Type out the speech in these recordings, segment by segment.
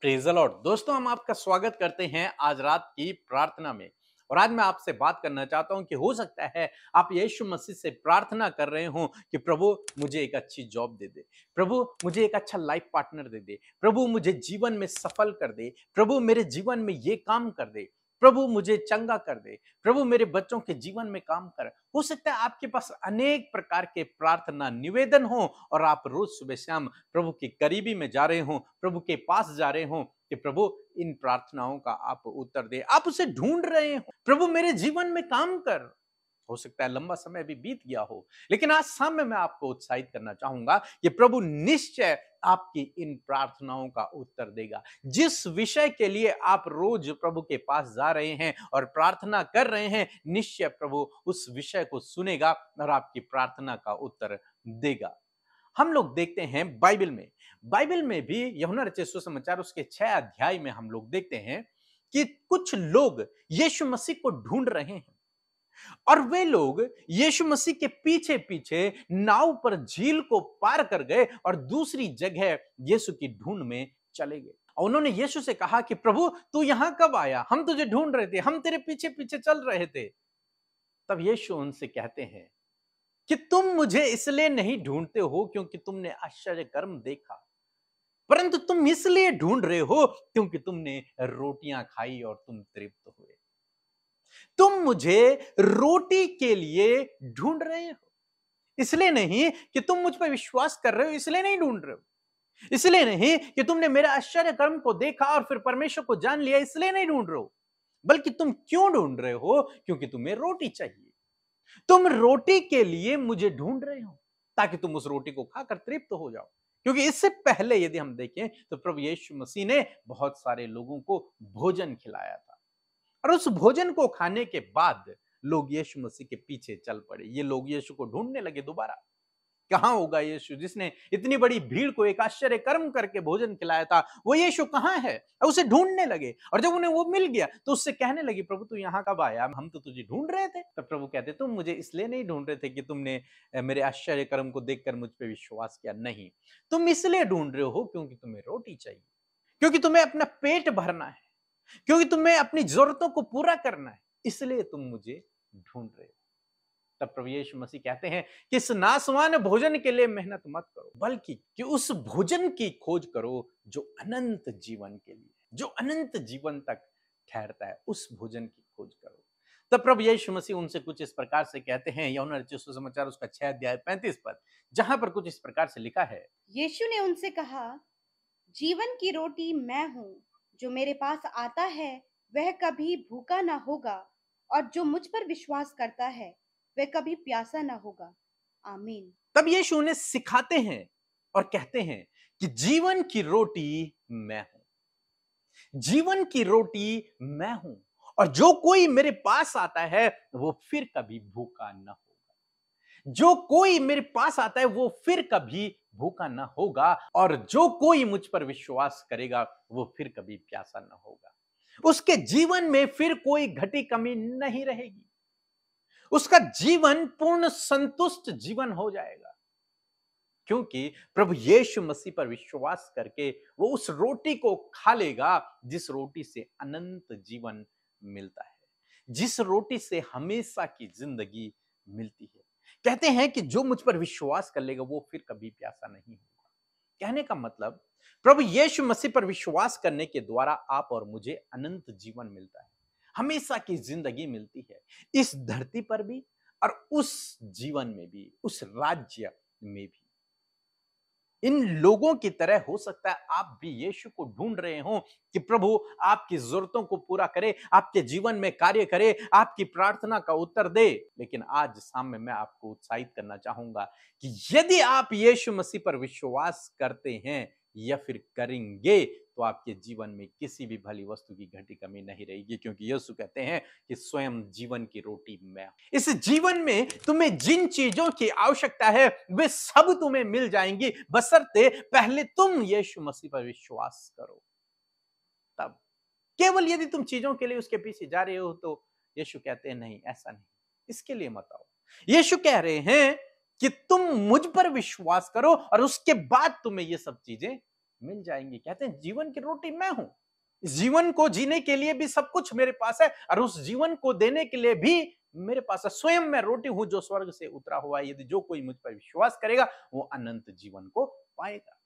प्रेजलॉट दोस्तों हम आपका स्वागत करते हैं आज रात की प्रार्थना में और आज मैं आपसे बात करना चाहता हूं कि हो सकता है आप यीशु मसीह से प्रार्थना कर रहे हो कि प्रभु मुझे एक अच्छी जॉब दे दे प्रभु मुझे एक अच्छा लाइफ पार्टनर दे दे प्रभु मुझे जीवन में सफल कर दे प्रभु मेरे जीवन में ये काम कर दे प्रभु मुझे चंगा कर दे प्रभु मेरे बच्चों के जीवन में काम कर हो सकता है आपके पास अनेक प्रकार के प्रार्थना निवेदन हो और आप रोज सुबह शाम प्रभु के करीबी में जा रहे हो प्रभु के पास जा रहे हो कि प्रभु इन प्रार्थनाओं का आप उत्तर दे आप उसे ढूंढ रहे हो प्रभु मेरे जीवन में काम कर हो सकता है लंबा समय भी बीत गया हो लेकिन आज शाम में मैं आपको उत्साहित करना चाहूंगा कि प्रभु निश्चय आपकी इन प्रार्थनाओं का उत्तर देगा जिस विषय के लिए आप रोज प्रभु के पास जा रहे हैं और प्रार्थना कर रहे हैं निश्चय प्रभु उस विषय को सुनेगा और आपकी प्रार्थना का उत्तर देगा हम लोग देखते हैं बाइबल में बाइबल में भी यमुना रचे सुसमाचार उसके छह अध्याय में हम लोग देखते हैं कि कुछ लोग यीशु मसीह को ढूंढ रहे हैं और वे लोग यीशु मसीह के पीछे पीछे नाव पर झील को पार कर गए और दूसरी जगह यीशु की ढूंढ में चले गए और उन्होंने यीशु से कहा कि प्रभु तू यहां कब आया हम तुझे ढूंढ रहे थे हम तेरे पीछे पीछे चल रहे थे तब यीशु उनसे कहते हैं कि तुम मुझे इसलिए नहीं ढूंढते हो क्योंकि तुमने आश्चर्य कर्म देखा परंतु तुम इसलिए ढूंढ रहे हो क्योंकि तुमने रोटियां खाई और तुम तृप्त हुए तुम मुझे रोटी के लिए ढूंढ रहे हो इसलिए नहीं कि तुम मुझ पर विश्वास कर रहे हो इसलिए नहीं ढूंढ रहे हो इसलिए नहीं कि तुमने मेरे आश्चर्य कर्म को देखा और फिर परमेश्वर को जान लिया इसलिए नहीं ढूंढ रहे हो बल्कि तुम क्यों ढूंढ रहे हो क्योंकि तुम्हें रोटी चाहिए तुम रोटी के लिए मुझे ढूंढ रहे हो ताकि तुम उस रोटी को खाकर तृप्त तो हो जाओ क्योंकि इससे पहले यदि हम देखें तो प्रभु यीशु मसीह ने बहुत सारे लोगों को भोजन खिलाया था और उस भोजन को खाने के बाद लोग यीशु मसीह के पीछे चल पड़े ये लोग यीशु को ढूंढने लगे दोबारा कहाँ होगा यीशु जिसने इतनी बड़ी भीड़ को एक आश्चर्य कर्म करके भोजन खिलाया था वो यीशु कहाँ है उसे ढूंढने लगे और जब उन्हें वो मिल गया तो उससे कहने लगी प्रभु तू यहाँ कब आया हम तो तुझे ढूंढ रहे थे तब प्रभु कहते तुम मुझे इसलिए नहीं ढूंढ रहे थे कि तुमने मेरे आश्चर्य कर्म को कर मुझ पर विश्वास किया नहीं तुम इसलिए ढूंढ रहे हो क्योंकि तुम्हें रोटी चाहिए क्योंकि तुम्हें अपना पेट भरना है क्योंकि तुम्हें अपनी जरूरतों को पूरा करना है इसलिए तुम मुझे ढूंढ रहे हो तब प्रभु यीशु मसीह कहते हैं कि इस नासवान भोजन के लिए मेहनत मत करो बल्कि कि उस भोजन की खोज करो जो अनंत जीवन के लिए जो अनंत जीवन तक ठहरता है उस भोजन की खोज करो तब प्रभु यीशु मसीह उनसे कुछ इस प्रकार से कहते हैं यौन रचित समाचार उसका छह अध्याय पैंतीस पद जहां पर कुछ इस प्रकार से लिखा है यीशु ने उनसे कहा जीवन की रोटी मैं हूँ जो मेरे पास आता है वह कभी भूखा ना होगा और जो मुझ पर विश्वास करता है वह कभी प्यासा ना होगा आमीन तब यीशु उन्हें सिखाते हैं और कहते हैं कि जीवन की रोटी मैं हूं जीवन की रोटी मैं हूं और जो कोई मेरे पास आता है वो फिर कभी भूखा ना हो जो कोई मेरे पास आता है वो फिर कभी भूखा न होगा और जो कोई मुझ पर विश्वास करेगा वो फिर कभी प्यासा न होगा उसके जीवन में फिर कोई घटी कमी नहीं रहेगी उसका जीवन पूर्ण संतुष्ट जीवन हो जाएगा क्योंकि प्रभु यीशु मसीह पर विश्वास करके वो उस रोटी को खा लेगा जिस रोटी से अनंत जीवन मिलता है जिस रोटी से हमेशा की जिंदगी मिलती है कहते हैं कि जो मुझ पर विश्वास कर लेगा वो फिर कभी प्यासा नहीं होगा कहने का मतलब प्रभु यीशु मसीह पर विश्वास करने के द्वारा आप और मुझे अनंत जीवन मिलता है हमेशा की जिंदगी मिलती है इस धरती पर भी और उस जीवन में भी उस राज्य में भी इन लोगों की तरह हो सकता है आप भी यीशु को ढूंढ रहे हो कि प्रभु आपकी जरूरतों को पूरा करे आपके जीवन में कार्य करे आपकी प्रार्थना का उत्तर दे लेकिन आज सामने मैं आपको उत्साहित करना चाहूंगा कि यदि आप यीशु मसीह पर विश्वास करते हैं या फिर करेंगे तो आपके जीवन में किसी भी भली वस्तु की घटी कमी नहीं रहेगी क्योंकि यीशु कहते हैं कि स्वयं जीवन की रोटी मैं इस जीवन में तुम्हें जिन चीजों की आवश्यकता है वे सब तुम्हें मिल जाएंगी बसरते पहले तुम यीशु मसीह पर विश्वास करो तब केवल यदि तुम चीजों के लिए उसके पीछे जा रहे हो तो यीशु कहते हैं नहीं ऐसा नहीं इसके लिए मत आओ यीशु कह रहे हैं कि तुम मुझ पर विश्वास करो और उसके बाद तुम्हें ये सब चीजें मिल जाएंगी कहते हैं जीवन की रोटी मैं हूं जीवन को जीने के लिए भी सब कुछ मेरे पास है और उस जीवन को देने के लिए भी मेरे पास है स्वयं मैं रोटी हूं जो स्वर्ग से उतरा हुआ है यदि जो कोई मुझ पर विश्वास करेगा वो अनंत जीवन को पाएगा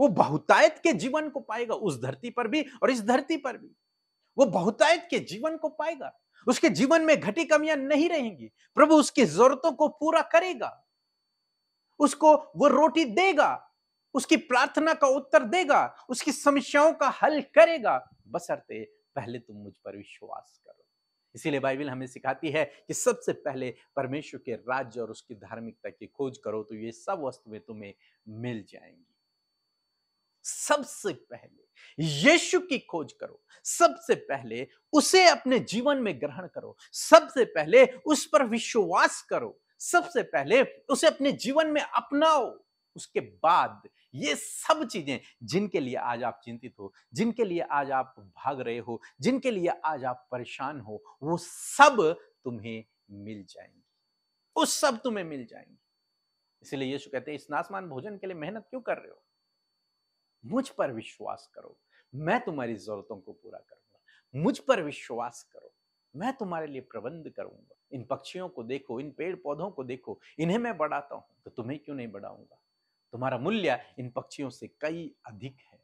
वो बहुतायत के जीवन को पाएगा उस धरती पर भी और इस धरती पर भी वो बहुतायत के जीवन को पाएगा उसके जीवन में घटी कमियां नहीं रहेंगी प्रभु उसकी जरूरतों को पूरा करेगा उसको वो रोटी देगा उसकी प्रार्थना का उत्तर देगा उसकी समस्याओं का हल करेगा बसरते पहले तुम मुझ पर विश्वास करो इसीलिए बाइबिल हमें सिखाती है कि सबसे पहले परमेश्वर के राज्य और उसकी धार्मिकता की खोज करो तो ये सब वस्तुएं तुम्हें मिल जाएंगी सबसे पहले यीशु की खोज करो सबसे पहले उसे अपने जीवन में ग्रहण करो सबसे पहले उस पर विश्वास करो सबसे पहले उसे अपने जीवन में अपनाओ उसके बाद ये सब चीजें जिनके लिए आज आप चिंतित हो जिनके लिए आज आप भाग रहे हो जिनके लिए आज आप परेशान हो वो सब तुम्हें मिल जाएंगी उस सब तुम्हें मिल जाएंगी इसलिए यीशु कहते हैं स्नासमान भोजन के लिए मेहनत क्यों कर रहे हो मुझ पर विश्वास करो मैं तुम्हारी जरूरतों को पूरा करूंगा मुझ पर विश्वास करो मैं तुम्हारे लिए प्रबंध करूंगा इन पक्षियों को देखो इन पेड़ पौधों को देखो इन्हें मैं बढ़ाता हूं तो तुम्हें क्यों नहीं बढ़ाऊंगा तुम्हारा मूल्य इन पक्षियों से कई अधिक है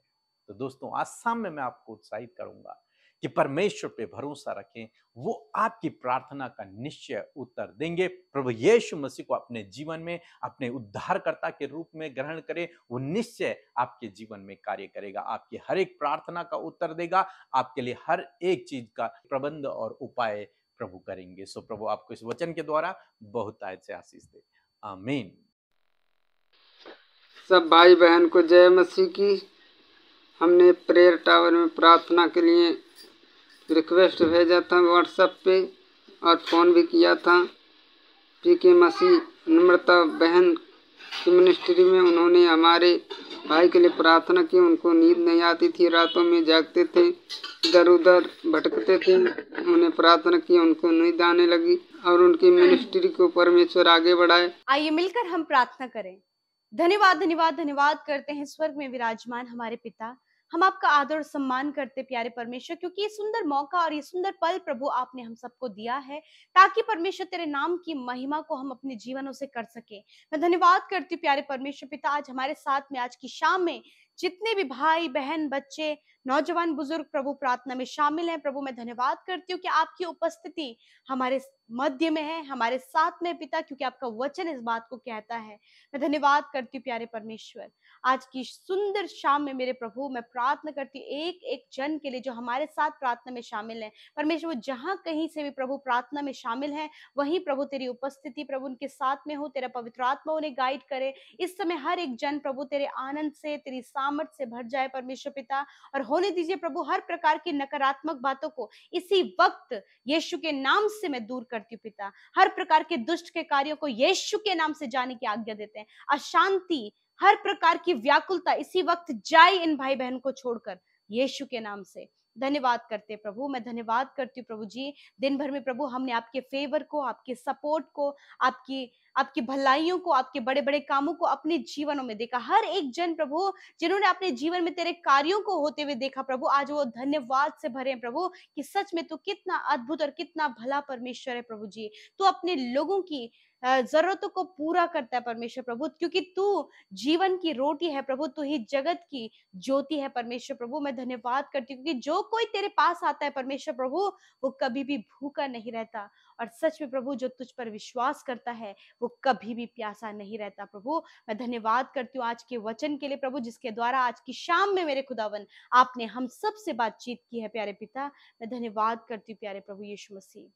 तो दोस्तों आसाम में मैं आपको उत्साहित करूंगा कि परमेश्वर पे भरोसा रखें वो आपकी प्रार्थना का निश्चय उत्तर देंगे प्रभु यीशु मसीह को अपने जीवन में अपने उद्धारकर्ता के रूप में ग्रहण करें वो निश्चय आपके जीवन में कार्य करेगा आपकी हर एक प्रार्थना का उत्तर देगा आपके लिए हर एक चीज का प्रबंध और उपाय प्रभु करेंगे सो प्रभु आपको इस वचन के द्वारा बहुत आयत से आशीष दे आमीन सब भाई बहन को जय मसीह की हमने प्रेयर टावर में प्रार्थना के लिए रिक्वेस्ट भेजा था व्हाट्सएप पे और फ़ोन भी किया था पी के मसीह नम्रता बहन की मिनिस्ट्री में उन्होंने हमारे भाई के लिए प्रार्थना की उनको नींद नहीं आती थी रातों में जागते थे इधर उधर भटकते थे उन्हें प्रार्थना की उनको नींद आने लगी और उनकी मिनिस्ट्री को परमेश्वर आगे बढ़ाए आइए मिलकर हम प्रार्थना करें धन्यवाद धन्यवाद धन्यवाद करते हैं स्वर्ग में विराजमान हमारे पिता हम आपका आदर और सम्मान करते प्यारे परमेश्वर क्योंकि ये सुंदर मौका और ये सुंदर पल प्रभु आपने हम सबको दिया है ताकि परमेश्वर तेरे नाम की महिमा को हम अपने जीवनों से कर सके मैं धन्यवाद करती हूँ प्यारे परमेश्वर पिता आज हमारे साथ में आज की शाम में जितने भी भाई बहन बच्चे नौजवान बुजुर्ग प्रभु प्रार्थना में शामिल हैं प्रभु मैं धन्यवाद करती हूँ कि आपकी उपस्थिति हमारे मध्य में है हमारे साथ में पिता क्योंकि आपका वचन इस बात को कहता है मैं धन्यवाद करती हूँ प्यारे परमेश्वर आज की सुंदर शाम में मेरे प्रभु मैं प्रार्थना करती हूँ एक एक जन के लिए जो हमारे साथ प्रार्थना में शामिल है परमेश्वर वो जहाँ कहीं से भी प्रभु प्रार्थना में शामिल है वहीं प्रभु तेरी उपस्थिति प्रभु उनके साथ में हो तेरा पवित्र आत्मा उन्हें गाइड करे इस समय हर एक जन प्रभु तेरे आनंद से तेरी सामर्थ से भर जाए परमेश्वर पिता और होने दीजिए प्रभु हर प्रकार की नकारात्मक बातों को इसी वक्त यीशु के नाम से मैं दूर करती हूँ पिता हर प्रकार के दुष्ट के कार्यों को यीशु के नाम से जाने की आज्ञा देते हैं अशांति हर प्रकार की व्याकुलता इसी वक्त जाए इन भाई बहन को छोड़कर यीशु के नाम से धन्यवाद करते प्रभु मैं धन्यवाद करती हूँ प्रभु जी दिन भर में प्रभु हमने आपके फेवर को आपके सपोर्ट को आपकी आपकी भलाइयों को आपके बड़े बड़े कामों को अपने जीवनों में देखा हर एक जन प्रभु जिन्होंने अपने जीवन में तेरे कार्यों को होते हुए देखा प्रभु आज वो धन्यवाद से भरे हैं प्रभु कि सच में तू कितना अद्भुत और कितना भला परमेश्वर है प्रभु जी तू अपने लोगों की जरूरतों को पूरा करता है परमेश्वर प्रभु क्योंकि तू जीवन की रोटी है प्रभु तू ही जगत की ज्योति है परमेश्वर प्रभु मैं धन्यवाद करती हूँ क्योंकि जो कोई तेरे पास आता है परमेश्वर प्रभु वो कभी भी भूखा नहीं रहता और सच में प्रभु जो तुझ पर विश्वास करता है वो कभी भी प्यासा नहीं रहता प्रभु मैं धन्यवाद करती हूँ आज के वचन के लिए प्रभु जिसके द्वारा आज की शाम में मेरे खुदावन आपने हम सब से बातचीत की है प्यारे पिता मैं धन्यवाद करती हूँ प्यारे प्रभु यीशु मसीह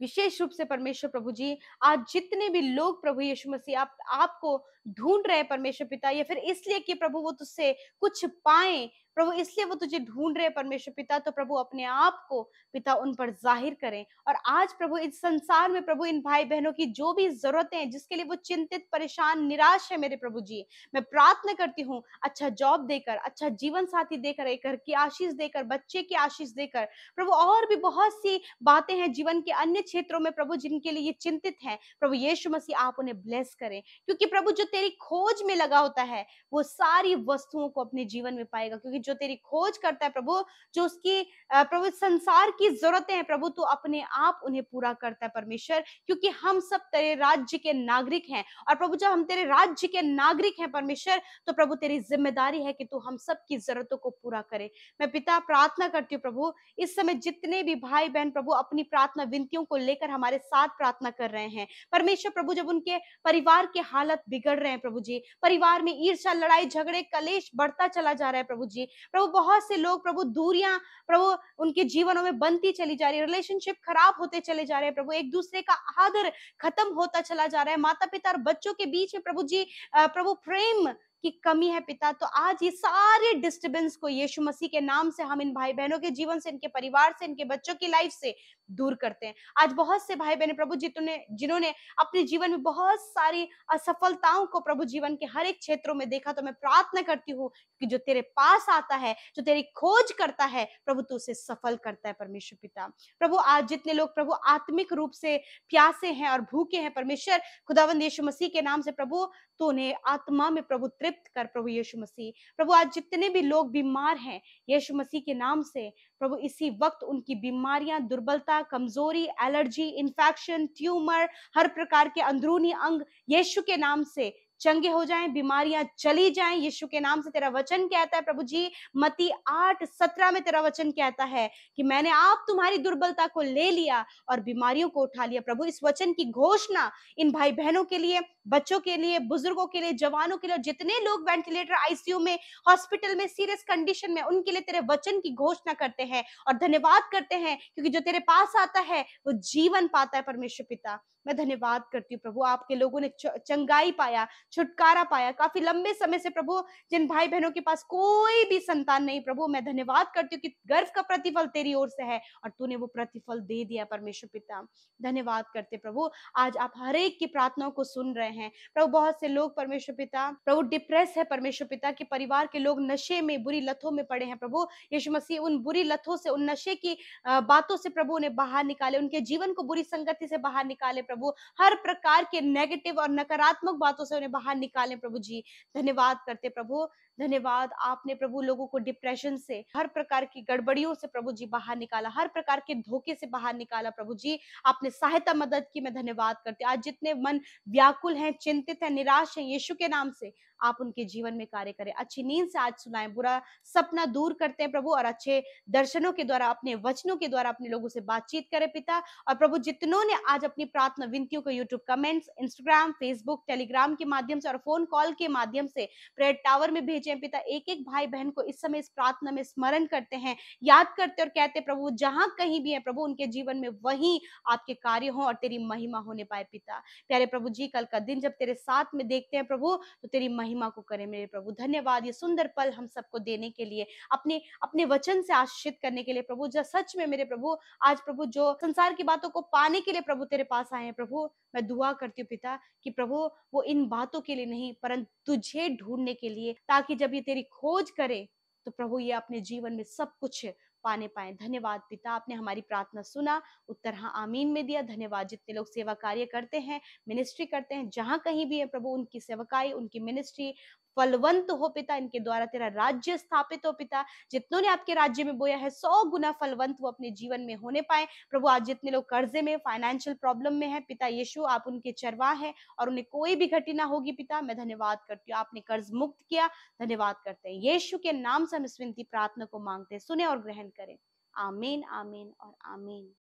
विशेष रूप से परमेश्वर प्रभु जी आज जितने भी लोग प्रभु यीशु मसीह आप आपको ढूंढ रहे परमेश्वर पिता या फिर इसलिए कि प्रभु वो तुझसे कुछ पाए प्रभु इसलिए वो तुझे ढूंढ रहे परमेश्वर पिता तो प्रभु अपने आप को पिता उन पर जाहिर करें और आज प्रभु इस संसार में प्रभु इन भाई बहनों की जो भी जरूरतें हैं जिसके लिए वो चिंतित परेशान निराश है मेरे प्रभु जी मैं प्रार्थना करती हूँ अच्छा जॉब देकर अच्छा जीवन साथी देकर एक घर की आशीष देकर बच्चे की आशीष देकर प्रभु और भी बहुत सी बातें हैं जीवन के अन्य क्षेत्रों में प्रभु जिनके लिए ये चिंतित है प्रभु यीशु मसीह आप उन्हें ब्लेस करें क्योंकि प्रभु जो तेरी खोज में लगा होता है वो सारी वस्तुओं को अपने जीवन में पाएगा क्योंकि जो तेरी खोज करता है प्रभु जो उसकी प्रभु संसार की जरूरतें हैं प्रभु तू अपने आप उन्हें पूरा करता है परमेश्वर क्योंकि हम सब तेरे राज्य के नागरिक हैं और प्रभु जब हम तेरे राज्य के नागरिक हैं परमेश्वर तो प्रभु तेरी जिम्मेदारी है कि तू हम सब की जरूरतों को पूरा करे मैं पिता प्रार्थना करती हूँ प्रभु इस समय जितने भी भाई बहन प्रभु अपनी प्रार्थना विनतियों को लेकर हमारे साथ प्रार्थना कर रहे हैं परमेश्वर प्रभु जब उनके परिवार के हालत बिगड़ रहे हैं प्रभु जी परिवार में ईर्षा लड़ाई झगड़े कलेश बढ़ता चला जा रहा है प्रभु जी प्रभु बहुत से लोग प्रभु दूरियां प्रभु उनके जीवनों में बनती चली जा रही है रिलेशनशिप खराब होते चले जा रहे हैं प्रभु एक दूसरे का आदर खत्म होता चला जा रहा है माता पिता और बच्चों के बीच में प्रभु जी प्रभु प्रेम की कमी है पिता तो आज ये सारे डिस्टरबेंस को यीशु मसीह के नाम से हम इन भाई बहनों के जीवन से इनके परिवार से इनके बच्चों की लाइफ से दूर करते हैं आज बहुत से भाई बहने प्रभु जी तुमने जिन्होंने अपने जीवन में बहुत सारी असफलताओं को प्रभु जीवन के हर एक क्षेत्रों में देखा तो मैं प्रार्थना करती हूँ कि जो तेरे पास आता है जो तेरी खोज करता है प्रभु तू उसे सफल करता है परमेश्वर पिता प्रभु आज जितने लोग प्रभु आत्मिक रूप से प्यासे हैं और भूखे हैं परमेश्वर खुदावंद यीशु मसीह के नाम से प्रभु तू तो उन्हें आत्मा में प्रभु तृप्त कर प्रभु यीशु मसीह प्रभु आज जितने भी लोग बीमार हैं यीशु मसीह के नाम से प्रभु इसी वक्त उनकी बीमारियां दुर्बलता कमजोरी एलर्जी इन्फेक्शन ट्यूमर हर प्रकार के अंदरूनी अंग यीशु के नाम से चंगे हो जाएं बीमारियां चली जाएं यीशु के नाम से तेरा वचन कहता है प्रभु जी मती आठ सत्रह में तेरा वचन कहता है कि मैंने आप तुम्हारी दुर्बलता को ले लिया और बीमारियों को उठा लिया प्रभु इस वचन की घोषणा इन भाई बहनों के लिए बच्चों के लिए बुजुर्गों के लिए जवानों के लिए जितने लोग वेंटिलेटर आईसीयू में हॉस्पिटल में सीरियस कंडीशन में उनके लिए तेरे वचन की घोषणा करते हैं और धन्यवाद करते हैं क्योंकि जो तेरे पास आता है वो जीवन पाता है परमेश्वर पिता मैं धन्यवाद करती हूँ प्रभु आपके लोगों ने चंगाई पाया छुटकारा पाया काफी लंबे समय से प्रभु जिन भाई बहनों के पास कोई भी संतान नहीं प्रभु मैं धन्यवाद करती हूँ कि गर्व का प्रतिफल तेरी ओर से है और तूने वो प्रतिफल दे दिया परमेश्वर पिता धन्यवाद करते प्रभु आज आप हरेक की प्रार्थनाओं को सुन रहे हैं प्रभु बहुत से लोग परमेश्वर पिता प्रभु डिप्रेस है परमेश्वर पिता के परिवार के लोग नशे में बुरी लथों में पड़े हैं प्रभु यीशु मसीह उन बुरी लथों से उन नशे की बातों से प्रभु उन्हें बाहर निकाले उनके जीवन को बुरी संगति से बाहर निकाले प्रभु प्रभु हर प्रकार के नेगेटिव और नकारात्मक बातों से उन्हें बाहर निकालें प्रभु जी धन्यवाद करते प्रभु धन्यवाद आपने प्रभु लोगों को डिप्रेशन से हर प्रकार की गड़बड़ियों से प्रभु जी बाहर निकाला हर प्रकार के धोखे से बाहर निकाला प्रभु जी आपने सहायता मदद की मैं धन्यवाद करती हूँ आज जितने मन व्याकुल हैं चिंतित हैं निराश हैं यीशु के नाम से आप उनके जीवन में कार्य करें अच्छी नींद से आज सुनाएं बुरा सपना दूर करते हैं प्रभु और अच्छे दर्शनों के द्वारा अपने वचनों के द्वारा अपने लोगों से बातचीत करें पिता और प्रभु जितनों ने आज अपनी प्रार्थना विनतियों को YouTube comments Instagram Facebook Telegram के माध्यम से और फोन कॉल के माध्यम से प्रेयर टावर में भेजे पिता एक एक भाई बहन को इस समय इस प्रार्थना में स्मरण करते हैं याद करते और कहते प्रभु जहां कहीं भी है प्रभु उनके जीवन में वही आपके कार्य हो और तेरी महिमा होने पाए पिता प्यारे प्रभु जी कल का दिन जब तेरे साथ में देखते हैं प्रभु तो तेरी महिमा को करें मेरे प्रभु धन्यवाद ये सुंदर पल हम सबको देने के लिए अपने अपने वचन से आश्रित करने के लिए प्रभु जब सच में मेरे प्रभु आज प्रभु जो संसार की बातों को पाने के लिए प्रभु तेरे पास आए हैं प्रभु मैं दुआ करती हूँ पिता कि प्रभु वो इन बातों के लिए नहीं परंतु तुझे ढूंढने के लिए ताकि जब ये तेरी खोज करे तो प्रभु ये अपने जीवन में सब कुछ पाने पाए धन्यवाद पिता आपने हमारी प्रार्थना सुना उत्तर हाँ आमीन में दिया धन्यवाद जितने लोग सेवा कार्य करते हैं मिनिस्ट्री करते हैं जहाँ कहीं भी है प्रभु उनकी सेवकाई उनकी मिनिस्ट्री फलवंत हो पिता इनके द्वारा तेरा राज्य स्थापित हो पिता जितनों ने आपके राज्य में बोया है सौ गुना फलवंत वो अपने जीवन में होने पाए प्रभु आज जितने लोग कर्जे में फाइनेंशियल प्रॉब्लम में है पिता यीशु आप उनके चरवा है और उन्हें कोई भी ना होगी पिता मैं धन्यवाद करती हूँ आपने कर्ज मुक्त किया धन्यवाद करते हैं यीशु के नाम से हम इस विनती प्रार्थना को मांगते हैं सुने और ग्रहण करें आमीन आमीन और आमीन